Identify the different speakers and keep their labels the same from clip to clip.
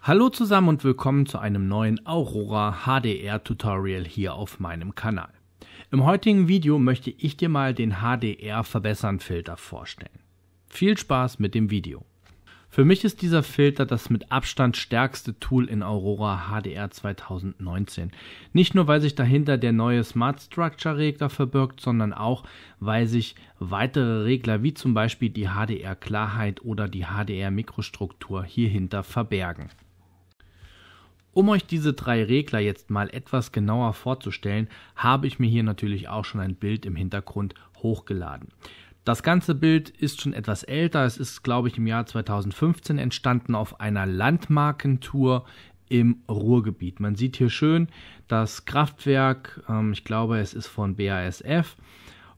Speaker 1: Hallo zusammen und willkommen zu einem neuen Aurora HDR Tutorial hier auf meinem Kanal. Im heutigen Video möchte ich dir mal den HDR Verbessern Filter vorstellen. Viel Spaß mit dem Video. Für mich ist dieser Filter das mit Abstand stärkste Tool in Aurora HDR 2019. Nicht nur, weil sich dahinter der neue Smart Structure Regler verbirgt, sondern auch, weil sich weitere Regler wie zum Beispiel die HDR Klarheit oder die HDR Mikrostruktur hierhinter verbergen. Um euch diese drei Regler jetzt mal etwas genauer vorzustellen, habe ich mir hier natürlich auch schon ein Bild im Hintergrund hochgeladen. Das ganze Bild ist schon etwas älter. Es ist, glaube ich, im Jahr 2015 entstanden auf einer Landmarkentour im Ruhrgebiet. Man sieht hier schön das Kraftwerk, ähm, ich glaube, es ist von BASF.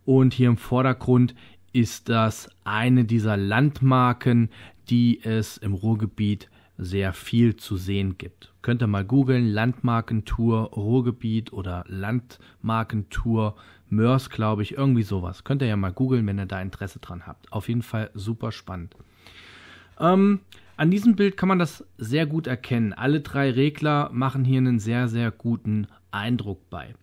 Speaker 1: Und hier im Vordergrund ist das eine dieser Landmarken, die es im Ruhrgebiet sehr viel zu sehen gibt. Könnt ihr mal googeln, Landmarkentour Ruhrgebiet oder Landmarkentour Mörs, glaube ich, irgendwie sowas. Könnt ihr ja mal googeln, wenn ihr da Interesse dran habt. Auf jeden Fall super spannend. Ähm, an diesem Bild kann man das sehr gut erkennen. Alle drei Regler machen hier einen sehr, sehr guten Eindruck bei.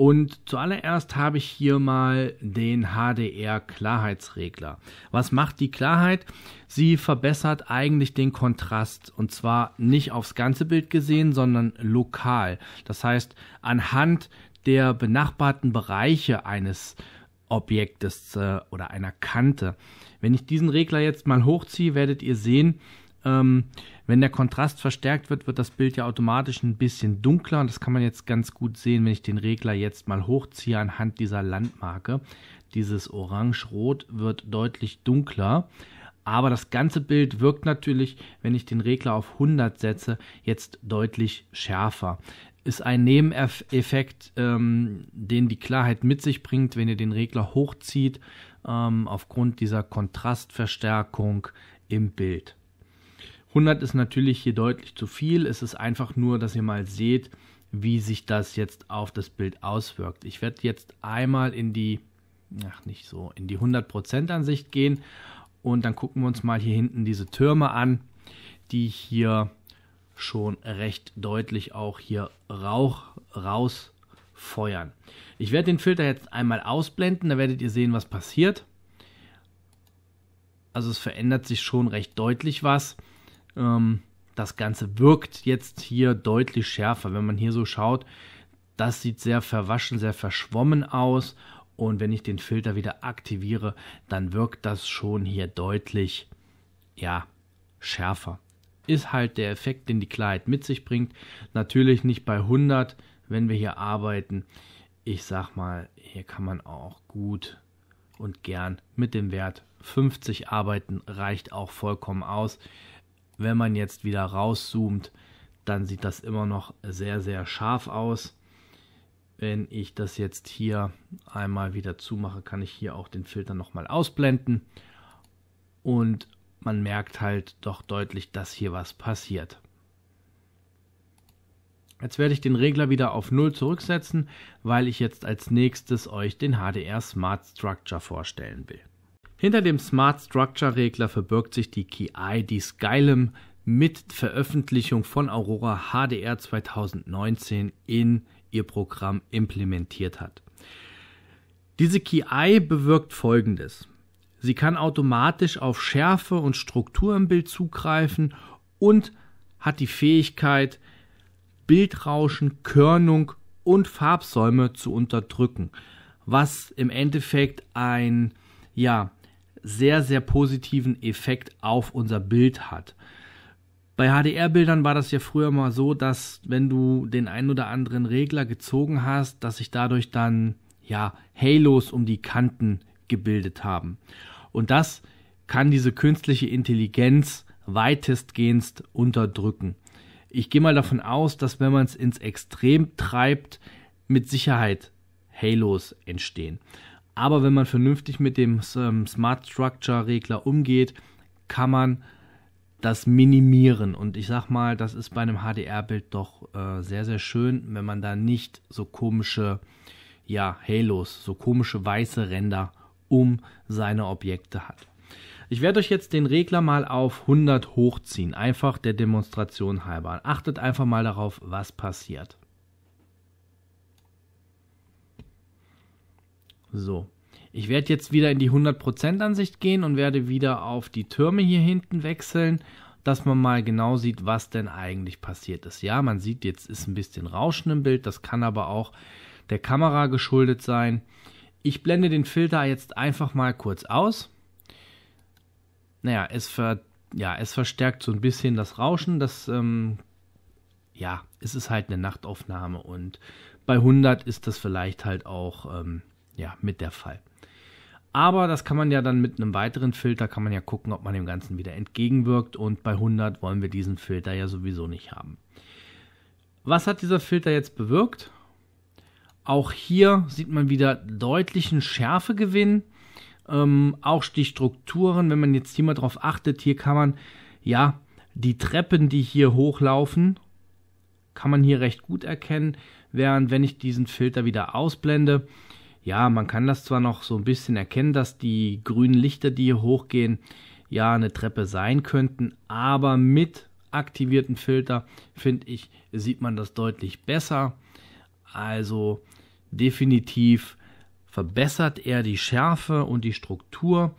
Speaker 1: Und zuallererst habe ich hier mal den HDR Klarheitsregler. Was macht die Klarheit? Sie verbessert eigentlich den Kontrast und zwar nicht aufs ganze Bild gesehen, sondern lokal. Das heißt, anhand der benachbarten Bereiche eines Objektes äh, oder einer Kante. Wenn ich diesen Regler jetzt mal hochziehe, werdet ihr sehen, ähm, wenn der Kontrast verstärkt wird, wird das Bild ja automatisch ein bisschen dunkler und das kann man jetzt ganz gut sehen, wenn ich den Regler jetzt mal hochziehe anhand dieser Landmarke. Dieses Orange-Rot wird deutlich dunkler. Aber das ganze Bild wirkt natürlich, wenn ich den Regler auf 100 setze, jetzt deutlich schärfer. Ist ein Nebeneffekt, ähm, den die Klarheit mit sich bringt, wenn ihr den Regler hochzieht, ähm, aufgrund dieser Kontrastverstärkung im Bild. 100 ist natürlich hier deutlich zu viel. Es ist einfach nur, dass ihr mal seht, wie sich das jetzt auf das Bild auswirkt. Ich werde jetzt einmal in die, ach nicht so, in die 100% Ansicht gehen und dann gucken wir uns mal hier hinten diese Türme an, die hier schon recht deutlich auch hier Rauch rausfeuern. Ich werde den Filter jetzt einmal ausblenden, da werdet ihr sehen, was passiert. Also es verändert sich schon recht deutlich was. Ähm, das Ganze wirkt jetzt hier deutlich schärfer. Wenn man hier so schaut, das sieht sehr verwaschen, sehr verschwommen aus. Und wenn ich den Filter wieder aktiviere, dann wirkt das schon hier deutlich, ja, schärfer. Ist halt der Effekt, den die Klarheit mit sich bringt. Natürlich nicht bei 100, wenn wir hier arbeiten. Ich sag mal, hier kann man auch gut und gern mit dem Wert 50 arbeiten. Reicht auch vollkommen aus. Wenn man jetzt wieder rauszoomt, dann sieht das immer noch sehr, sehr scharf aus. Wenn ich das jetzt hier einmal wieder zumache, kann ich hier auch den Filter nochmal ausblenden. Und man merkt halt doch deutlich, dass hier was passiert. Jetzt werde ich den Regler wieder auf 0 zurücksetzen, weil ich jetzt als nächstes euch den HDR Smart Structure vorstellen will. Hinter dem Smart Structure Regler verbirgt sich die KI, die Skylum mit Veröffentlichung von Aurora HDR 2019 in ihr Programm implementiert hat. Diese KI bewirkt Folgendes. Sie kann automatisch auf Schärfe und Struktur im Bild zugreifen und hat die Fähigkeit, Bildrauschen, Körnung und Farbsäume zu unterdrücken, was im Endeffekt ein ja, sehr, sehr positiven Effekt auf unser Bild hat. Bei HDR-Bildern war das ja früher mal so, dass wenn du den einen oder anderen Regler gezogen hast, dass sich dadurch dann ja Halos um die Kanten gebildet haben. Und das kann diese künstliche Intelligenz weitestgehend unterdrücken. Ich gehe mal davon aus, dass wenn man es ins Extrem treibt, mit Sicherheit Halos entstehen. Aber wenn man vernünftig mit dem ähm, Smart Structure Regler umgeht, kann man das minimieren. Und ich sag mal, das ist bei einem HDR-Bild doch äh, sehr, sehr schön, wenn man da nicht so komische, ja, Halos, so komische weiße Ränder um seine Objekte hat. Ich werde euch jetzt den Regler mal auf 100 hochziehen, einfach der Demonstration halber. Achtet einfach mal darauf, was passiert. So. Ich werde jetzt wieder in die 100% Ansicht gehen und werde wieder auf die Türme hier hinten wechseln, dass man mal genau sieht, was denn eigentlich passiert ist. Ja, man sieht jetzt ist ein bisschen Rauschen im Bild, das kann aber auch der Kamera geschuldet sein. Ich blende den Filter jetzt einfach mal kurz aus. Naja, es, ver ja, es verstärkt so ein bisschen das Rauschen. Das, ähm, ja, es ist halt eine Nachtaufnahme und bei 100 ist das vielleicht halt auch... Ähm, ja mit der Fall. Aber das kann man ja dann mit einem weiteren Filter, kann man ja gucken, ob man dem Ganzen wieder entgegenwirkt. Und bei 100 wollen wir diesen Filter ja sowieso nicht haben. Was hat dieser Filter jetzt bewirkt? Auch hier sieht man wieder deutlichen Schärfegewinn, ähm, auch die Strukturen, wenn man jetzt hier mal drauf achtet, hier kann man, ja, die Treppen, die hier hochlaufen, kann man hier recht gut erkennen, während wenn ich diesen Filter wieder ausblende, ja, man kann das zwar noch so ein bisschen erkennen, dass die grünen Lichter, die hier hochgehen, ja eine Treppe sein könnten, aber mit aktivierten Filter, finde ich, sieht man das deutlich besser. Also definitiv verbessert er die Schärfe und die Struktur.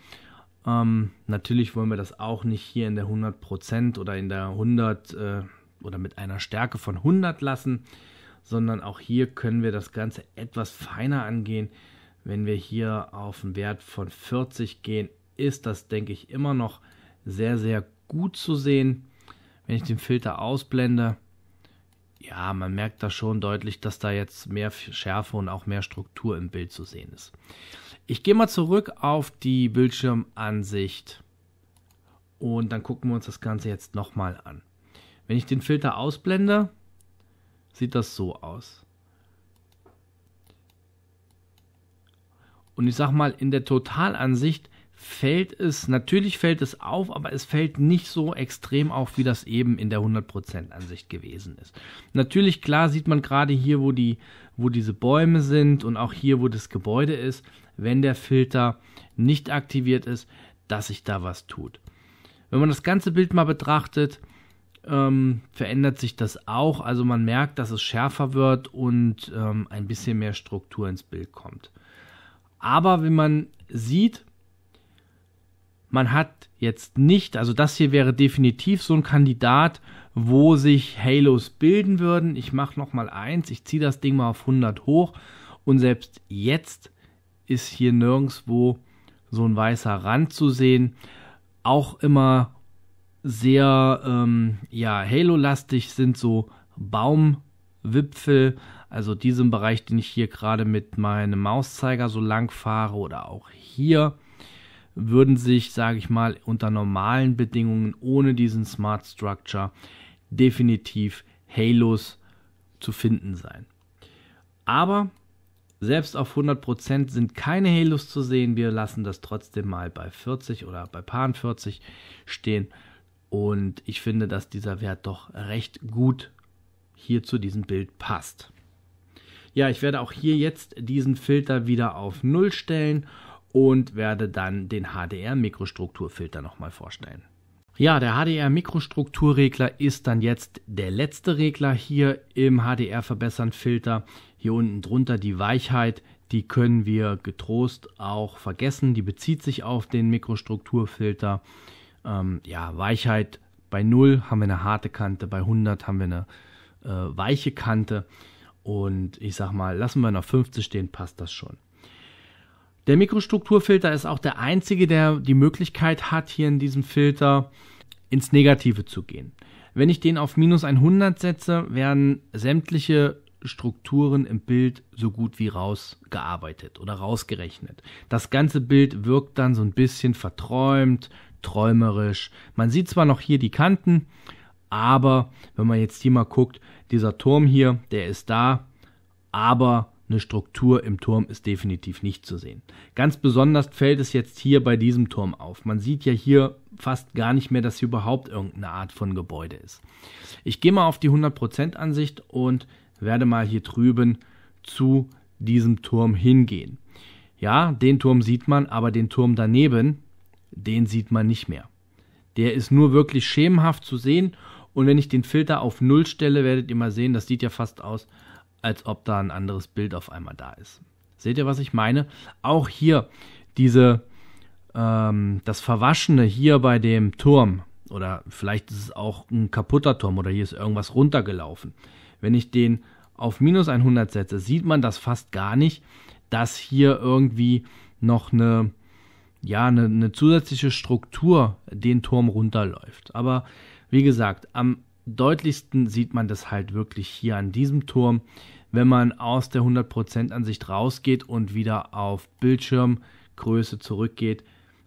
Speaker 1: Ähm, natürlich wollen wir das auch nicht hier in der 100% oder in der 100 äh, oder mit einer Stärke von 100 lassen, sondern auch hier können wir das Ganze etwas feiner angehen. Wenn wir hier auf einen Wert von 40 gehen, ist das, denke ich, immer noch sehr, sehr gut zu sehen. Wenn ich den Filter ausblende, ja, man merkt da schon deutlich, dass da jetzt mehr Schärfe und auch mehr Struktur im Bild zu sehen ist. Ich gehe mal zurück auf die Bildschirmansicht und dann gucken wir uns das Ganze jetzt nochmal an. Wenn ich den Filter ausblende, sieht das so aus. Und ich sag mal, in der Totalansicht fällt es, natürlich fällt es auf, aber es fällt nicht so extrem auf, wie das eben in der 100% Ansicht gewesen ist. Natürlich, klar sieht man gerade hier, wo die, wo diese Bäume sind und auch hier, wo das Gebäude ist, wenn der Filter nicht aktiviert ist, dass sich da was tut. Wenn man das ganze Bild mal betrachtet, ähm, verändert sich das auch. Also man merkt, dass es schärfer wird und ähm, ein bisschen mehr Struktur ins Bild kommt. Aber wenn man sieht, man hat jetzt nicht, also das hier wäre definitiv so ein Kandidat, wo sich Halos bilden würden. Ich mache nochmal eins, ich ziehe das Ding mal auf 100 hoch und selbst jetzt ist hier nirgendwo so ein weißer Rand zu sehen. Auch immer sehr ähm, ja, Halo-lastig sind so Baumwipfel, also diesen Bereich, den ich hier gerade mit meinem Mauszeiger so lang fahre oder auch hier, würden sich, sage ich mal, unter normalen Bedingungen ohne diesen Smart Structure definitiv Halos zu finden sein. Aber selbst auf 100% sind keine Halos zu sehen. Wir lassen das trotzdem mal bei 40 oder bei Paaren 40 stehen und ich finde, dass dieser Wert doch recht gut hier zu diesem Bild passt. Ja, ich werde auch hier jetzt diesen Filter wieder auf 0 stellen und werde dann den HDR-Mikrostrukturfilter nochmal vorstellen. Ja, der HDR-Mikrostrukturregler ist dann jetzt der letzte Regler hier im HDR-Verbessern-Filter. Hier unten drunter die Weichheit, die können wir getrost auch vergessen. Die bezieht sich auf den Mikrostrukturfilter ähm, ja, Weichheit bei 0 haben wir eine harte Kante, bei 100 haben wir eine äh, weiche Kante. Und ich sag mal, lassen wir noch 50 stehen, passt das schon. Der Mikrostrukturfilter ist auch der einzige, der die Möglichkeit hat, hier in diesem Filter ins Negative zu gehen. Wenn ich den auf minus 100 setze, werden sämtliche Strukturen im Bild so gut wie rausgearbeitet oder rausgerechnet. Das ganze Bild wirkt dann so ein bisschen verträumt, träumerisch. Man sieht zwar noch hier die Kanten, aber wenn man jetzt hier mal guckt, dieser Turm hier, der ist da, aber eine Struktur im Turm ist definitiv nicht zu sehen. Ganz besonders fällt es jetzt hier bei diesem Turm auf. Man sieht ja hier fast gar nicht mehr, dass hier überhaupt irgendeine Art von Gebäude ist. Ich gehe mal auf die 100% Ansicht und werde mal hier drüben zu diesem Turm hingehen. Ja, den Turm sieht man, aber den Turm daneben, den sieht man nicht mehr. Der ist nur wirklich schemenhaft zu sehen und wenn ich den Filter auf Null stelle, werdet ihr mal sehen, das sieht ja fast aus, als ob da ein anderes Bild auf einmal da ist. Seht ihr, was ich meine? Auch hier diese, ähm, das Verwaschene hier bei dem Turm oder vielleicht ist es auch ein kaputter Turm oder hier ist irgendwas runtergelaufen. Wenn ich den auf minus 100 setze, sieht man das fast gar nicht, dass hier irgendwie noch eine ja, eine, eine zusätzliche Struktur den Turm runterläuft. Aber wie gesagt, am deutlichsten sieht man das halt wirklich hier an diesem Turm, wenn man aus der 100% Ansicht rausgeht und wieder auf Bildschirmgröße zurückgeht,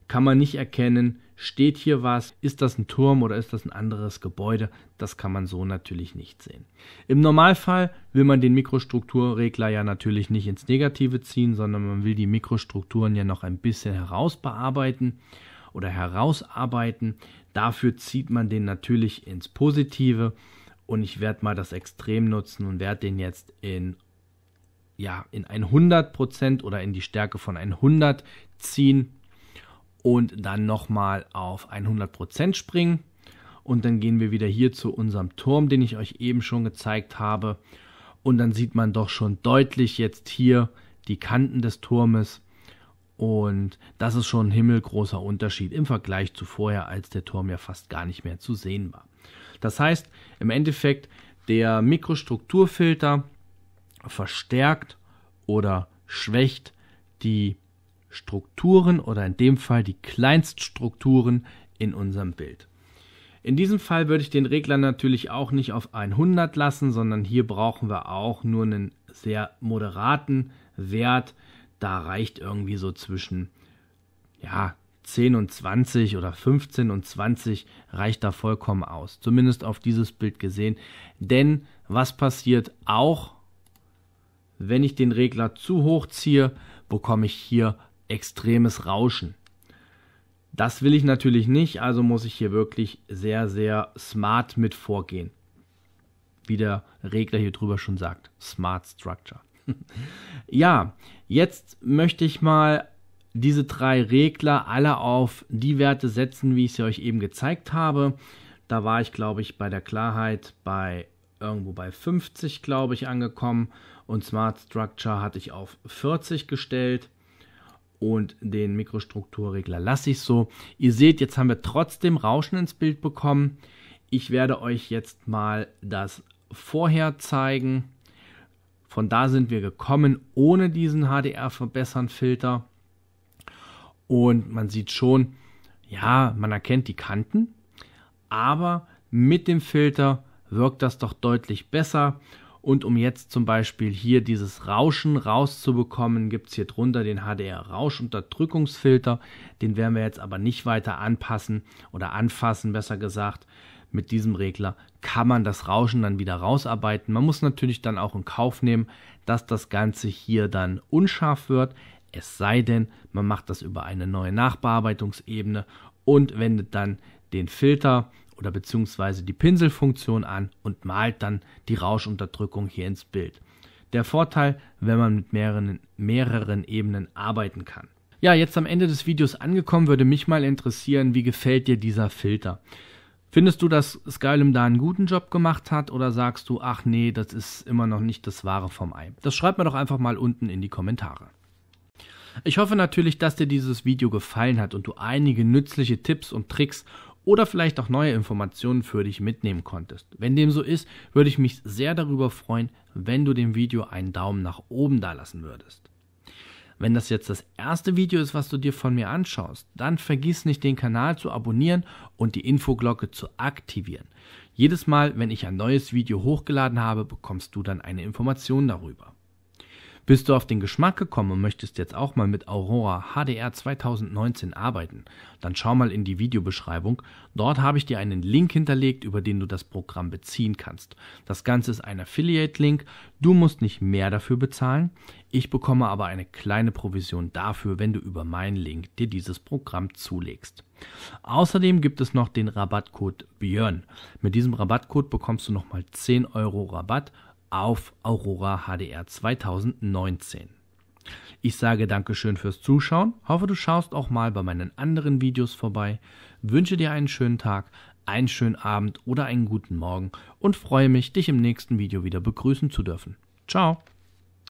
Speaker 1: kann man nicht erkennen, steht hier was, ist das ein Turm oder ist das ein anderes Gebäude, das kann man so natürlich nicht sehen. Im Normalfall will man den Mikrostrukturregler ja natürlich nicht ins Negative ziehen, sondern man will die Mikrostrukturen ja noch ein bisschen herausbearbeiten oder herausarbeiten. Dafür zieht man den natürlich ins Positive und ich werde mal das Extrem nutzen und werde den jetzt in ja, in 100% oder in die Stärke von 100 ziehen und dann nochmal auf 100% springen. Und dann gehen wir wieder hier zu unserem Turm, den ich euch eben schon gezeigt habe. Und dann sieht man doch schon deutlich jetzt hier die Kanten des Turmes. Und das ist schon ein himmelgroßer Unterschied im Vergleich zu vorher, als der Turm ja fast gar nicht mehr zu sehen war. Das heißt, im Endeffekt, der Mikrostrukturfilter verstärkt oder schwächt die Strukturen oder in dem Fall die Kleinststrukturen in unserem Bild. In diesem Fall würde ich den Regler natürlich auch nicht auf 100 lassen, sondern hier brauchen wir auch nur einen sehr moderaten Wert. Da reicht irgendwie so zwischen ja, 10 und 20 oder 15 und 20 reicht da vollkommen aus. Zumindest auf dieses Bild gesehen. Denn was passiert auch, wenn ich den Regler zu hoch ziehe, bekomme ich hier extremes Rauschen. Das will ich natürlich nicht, also muss ich hier wirklich sehr, sehr smart mit vorgehen. Wie der Regler hier drüber schon sagt, Smart Structure. ja, jetzt möchte ich mal diese drei Regler alle auf die Werte setzen, wie ich sie euch eben gezeigt habe. Da war ich, glaube ich, bei der Klarheit bei irgendwo bei 50, glaube ich, angekommen und Smart Structure hatte ich auf 40 gestellt und den Mikrostrukturregler lasse ich so. Ihr seht, jetzt haben wir trotzdem Rauschen ins Bild bekommen. Ich werde euch jetzt mal das vorher zeigen. Von da sind wir gekommen ohne diesen HDR-Verbessern-Filter. Und man sieht schon, ja, man erkennt die Kanten, aber mit dem Filter wirkt das doch deutlich besser und um jetzt zum Beispiel hier dieses Rauschen rauszubekommen, gibt es hier drunter den HDR-Rauschunterdrückungsfilter. Den werden wir jetzt aber nicht weiter anpassen oder anfassen, besser gesagt. Mit diesem Regler kann man das Rauschen dann wieder rausarbeiten. Man muss natürlich dann auch in Kauf nehmen, dass das Ganze hier dann unscharf wird. Es sei denn, man macht das über eine neue Nachbearbeitungsebene und wendet dann den Filter oder beziehungsweise die Pinselfunktion an und malt dann die Rauschunterdrückung hier ins Bild. Der Vorteil, wenn man mit mehreren, mehreren Ebenen arbeiten kann. Ja, jetzt am Ende des Videos angekommen, würde mich mal interessieren, wie gefällt dir dieser Filter? Findest du, dass Skylum da einen guten Job gemacht hat oder sagst du, ach nee, das ist immer noch nicht das Wahre vom Ei? Das schreibt mir doch einfach mal unten in die Kommentare. Ich hoffe natürlich, dass dir dieses Video gefallen hat und du einige nützliche Tipps und Tricks oder vielleicht auch neue Informationen für dich mitnehmen konntest. Wenn dem so ist, würde ich mich sehr darüber freuen, wenn du dem Video einen Daumen nach oben dalassen würdest. Wenn das jetzt das erste Video ist, was du dir von mir anschaust, dann vergiss nicht, den Kanal zu abonnieren und die Infoglocke zu aktivieren. Jedes Mal, wenn ich ein neues Video hochgeladen habe, bekommst du dann eine Information darüber. Bist du auf den Geschmack gekommen und möchtest jetzt auch mal mit Aurora HDR 2019 arbeiten? Dann schau mal in die Videobeschreibung. Dort habe ich dir einen Link hinterlegt, über den du das Programm beziehen kannst. Das Ganze ist ein Affiliate-Link. Du musst nicht mehr dafür bezahlen. Ich bekomme aber eine kleine Provision dafür, wenn du über meinen Link dir dieses Programm zulegst. Außerdem gibt es noch den Rabattcode Björn. Mit diesem Rabattcode bekommst du nochmal 10 Euro Rabatt auf Aurora HDR 2019. Ich sage Dankeschön fürs Zuschauen, hoffe du schaust auch mal bei meinen anderen Videos vorbei, wünsche dir einen schönen Tag, einen schönen Abend oder einen guten Morgen und freue mich, dich im nächsten Video wieder begrüßen zu dürfen. Ciao!